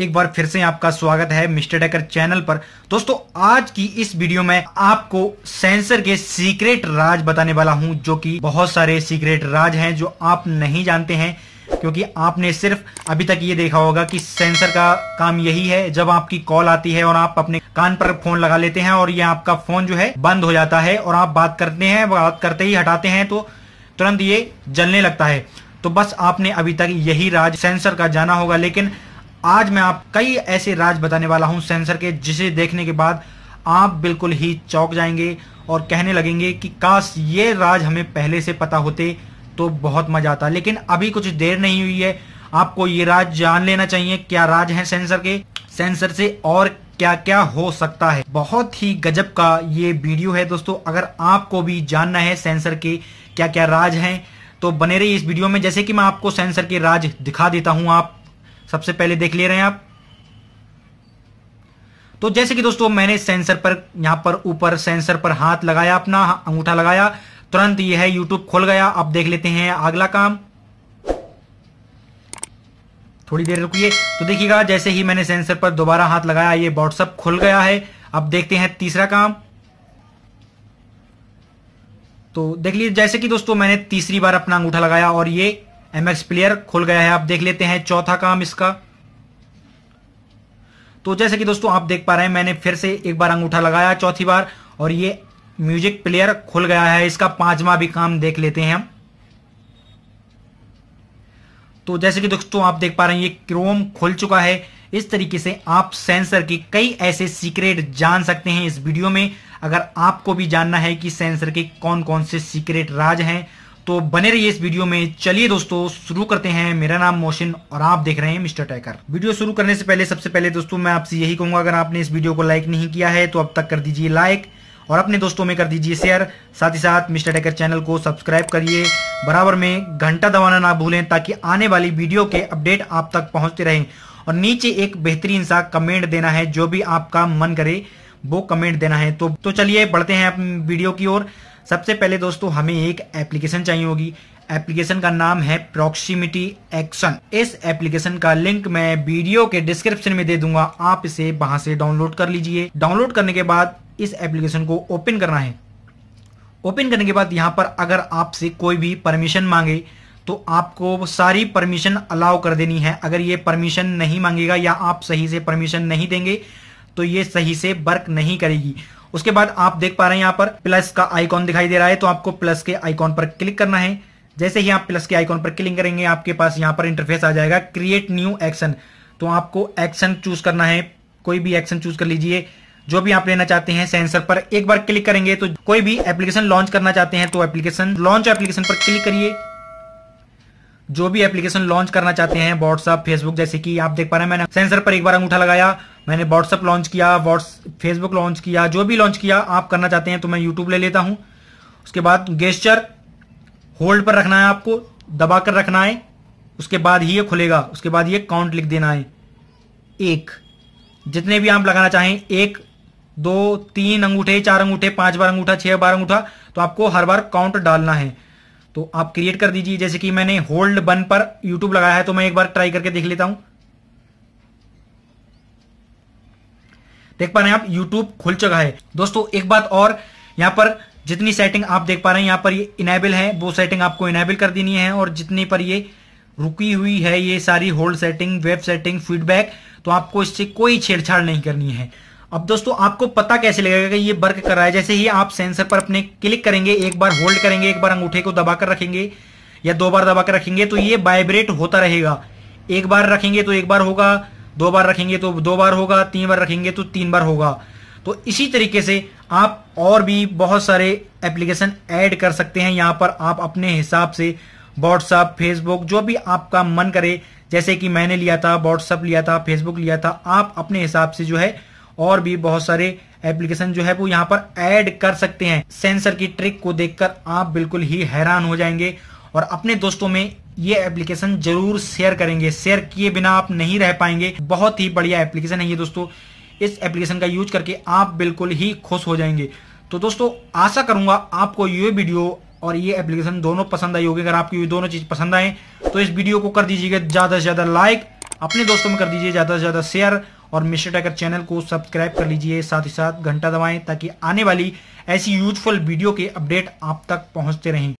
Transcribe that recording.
एक बार फिर से आपका स्वागत है मिस्टर डेकर चैनल पर दोस्तों आज की इस वीडियो में आपको सेंसर के सीक्रेट राज बताने वाला हूं जो कि बहुत सारे सीक्रेट राज हैं जो आप नहीं जानते हैं क्योंकि आपने सिर्फ अभी तक ये देखा होगा कि सेंसर का काम यही है जब आपकी कॉल आती है और आप अपने कान पर फोन लगा लेते हैं और ये आपका फोन जो है बंद हो जाता है और आप बात करते हैं बात करते ही हटाते हैं तो तुरंत ये जलने लगता है तो बस आपने अभी तक यही राज सेंसर का जाना होगा लेकिन आज मैं आप कई ऐसे राज बताने वाला हूं सेंसर के जिसे देखने के बाद आप बिल्कुल ही चौक जाएंगे और कहने लगेंगे कि काश ये राज हमें पहले से पता होते तो बहुत मजा आता लेकिन अभी कुछ देर नहीं हुई है आपको ये राज जान लेना चाहिए क्या राज है सेंसर के सेंसर से और क्या क्या हो सकता है बहुत ही गजब का ये वीडियो है दोस्तों अगर आपको भी जानना है सेंसर के क्या क्या राज हैं तो बने रहिए इस वीडियो में जैसे कि मैं आपको सेंसर के राज दिखा देता हूं आप सबसे पहले देख ले रहे हैं आप तो जैसे कि दोस्तों मैंने सेंसर पर यहां पर ऊपर सेंसर पर हाथ लगाया अपना अंगूठा लगाया तुरंत यह है यूट्यूब खोल गया अब देख लेते हैं अगला काम थोड़ी देर रुकिए तो देखिएगा जैसे ही मैंने सेंसर पर दोबारा हाथ लगाया ये व्हाट्सअप खुल गया है अब देखते हैं तीसरा काम तो देख लीजिए जैसे कि दोस्तों मैंने तीसरी बार अपना अंगूठा लगाया और ये एमएक्स प्लेयर खुल गया है आप देख लेते हैं चौथा काम इसका तो जैसे कि दोस्तों आप देख पा रहे हैं मैंने फिर से एक बार अंगूठा लगाया चौथी बार और ये म्यूजिक प्लेयर खुल गया है इसका पांचवा भी काम देख लेते हैं हम तो जैसे कि दोस्तों आप देख पा रहे हैं ये क्रोम खुल चुका है इस तरीके से आप सेंसर के कई ऐसे सीक्रेट जान सकते हैं इस वीडियो में अगर आपको भी जानना है कि सेंसर के कौन कौन से सीक्रेट राज हैं तो बने रहिए इस वीडियो में चलिए दोस्तों शुरू करते हैं मेरा नाम मोशन और आप देख रहे हैं मिस्टर टैकर वीडियो शुरू करने से पहले सबसे पहले दोस्तों मैं आपसे यही कहूंगा अगर आपने इस वीडियो को लाइक नहीं किया है तो अब तक कर दीजिए लाइक और अपने दोस्तों में कर दीजिए शेयर साथ ही साथ मिस्टर टैकर चैनल को सब्सक्राइब करिए बराबर में घंटा दबाना ना भूलें ताकि आने वाली वीडियो के अपडेट आप तक पहुंचते रहें और नीचे एक बेहतरीन सा कमेंट देना है जो भी आपका मन करे वो कमेंट देना है तो तो चलिए बढ़ते हैं वीडियो की ओर सबसे पहले दोस्तों हमें एक एप्लीकेशन चाहिए होगी एप्लीकेशन का नाम है प्रोक्सीमिटी एक्शन इस एप्लीकेशन का लिंक मैं वीडियो के डिस्क्रिप्शन में दे दूंगा आप इसे वहां से डाउनलोड कर लीजिए डाउनलोड करने के बाद इस एप्लीकेशन को ओपन करना है ओपन करने के बाद यहाँ पर अगर आपसे कोई भी परमिशन मांगे तो आपको सारी परमिशन अलाउ कर देनी है अगर ये परमिशन नहीं मांगेगा या आप सही से परमिशन नहीं देंगे तो ये सही से वर्क नहीं करेगी उसके बाद आप देख पा रहे हैं यहाँ पर प्लस का आइकॉन दिखाई दे रहा है तो आपको प्लस के आइकॉन पर क्लिक करना है जैसे ही आप प्लस के आइकॉन पर क्लिक करेंगे आपके पास यहाँ पर इंटरफेस आ जाएगा क्रिएट न्यू एक्शन तो आपको एक्शन चूज करना है कोई भी एक्शन चूज कर लीजिए जो भी आप लेना चाहते हैं सेंसर पर एक बार क्लिक करेंगे तो कोई भी एप्लीकेशन लॉन्च करना चाहते हैं तो एप्लीकेशन लॉन्च एप्लीकेशन पर क्लिक करिए जो भी एप्लीकेशन लॉन्च करना चाहते हैं व्हाट्सअप फेसबुक जैसे कि आप देख पा रहे हैं मैंने सेंसर पर एक बार अंगूठा लगाया मैंने व्हाट्सअप लॉन्च किया व्हाट्स फेसबुक लॉन्च किया जो भी लॉन्च किया आप करना चाहते हैं तो मैं यूट्यूब ले लेता हूं उसके बाद गेस्चर होल्ड पर रखना है आपको दबा कर रखना है उसके बाद ही ये खुलेगा उसके बाद ये काउंट लिख देना है एक जितने भी आप लगाना चाहें एक दो तीन अंगूठे चार अंगूठे पांच बार अंगूठा छह बार अंगूठा तो आपको हर बार काउंट डालना है तो आप क्रिएट कर दीजिए जैसे कि मैंने होल्ड बन पर यूट्यूब लगाया है तो मैं एक बार ट्राई करके देख लेता हूं देख पा रहे हैं आप यूट्यूब खुल चुका है दोस्तों एक बात और यहाँ पर जितनी सेटिंग आप देख पा रहे हैं यहाँ पर ये इनेबल है वो सेटिंग आपको इनेबल कर देनी है और जितनी पर ये रुकी हुई है ये सारी hold setting web setting feedback तो आपको इससे कोई छेड़छाड़ नहीं करनी है अब दोस्तों आपको पता कैसे लगेगा कि ये वर्क कर रहा है जैसे ही आप सेंसर पर अपने क्लिक करेंगे एक बार होल्ड करेंगे एक बार अंगूठे को दबाकर रखेंगे या दो बार दबाकर रखेंगे तो ये वाइब्रेट होता रहेगा एक बार रखेंगे तो एक बार होगा दो बार रखेंगे तो दो बार होगा तीन बार रखेंगे तो तीन बार होगा तो इसी तरीके से आप और भी बहुत सारे एप्लीकेशन ऐड कर सकते हैं यहाँ पर आप अपने हिसाब से व्हाट्सअप फेसबुक जो भी आपका मन करे जैसे कि मैंने लिया था व्हाट्सअप लिया था फेसबुक लिया था आप अपने हिसाब से जो है और भी बहुत सारे एप्लीकेशन जो है वो यहाँ पर ऐड कर सकते हैं सेंसर की ट्रिक को देखकर आप बिल्कुल ही हैरान हो जाएंगे और अपने दोस्तों में ये एप्लीकेशन जरूर शेयर करेंगे शेयर किए बिना आप नहीं रह पाएंगे बहुत ही बढ़िया एप्लीकेशन है ये दोस्तों इस एप्लीकेशन का यूज करके आप बिल्कुल ही खुश हो जाएंगे तो दोस्तों आशा करूंगा आपको ये वीडियो और ये एप्लीकेशन दोनों पसंद आई होगी अगर आपको ये दोनों चीज़ पसंद आए तो इस वीडियो को कर दीजिएगा ज़्यादा से ज़्यादा लाइक अपने दोस्तों में कर दीजिए ज़्यादा से ज़्यादा शेयर और मिस्टर टाइगर चैनल को सब्सक्राइब कर लीजिए साथ ही साथ घंटा दबाएं ताकि आने वाली ऐसी यूजफुल वीडियो के अपडेट आप तक पहुंचते रहें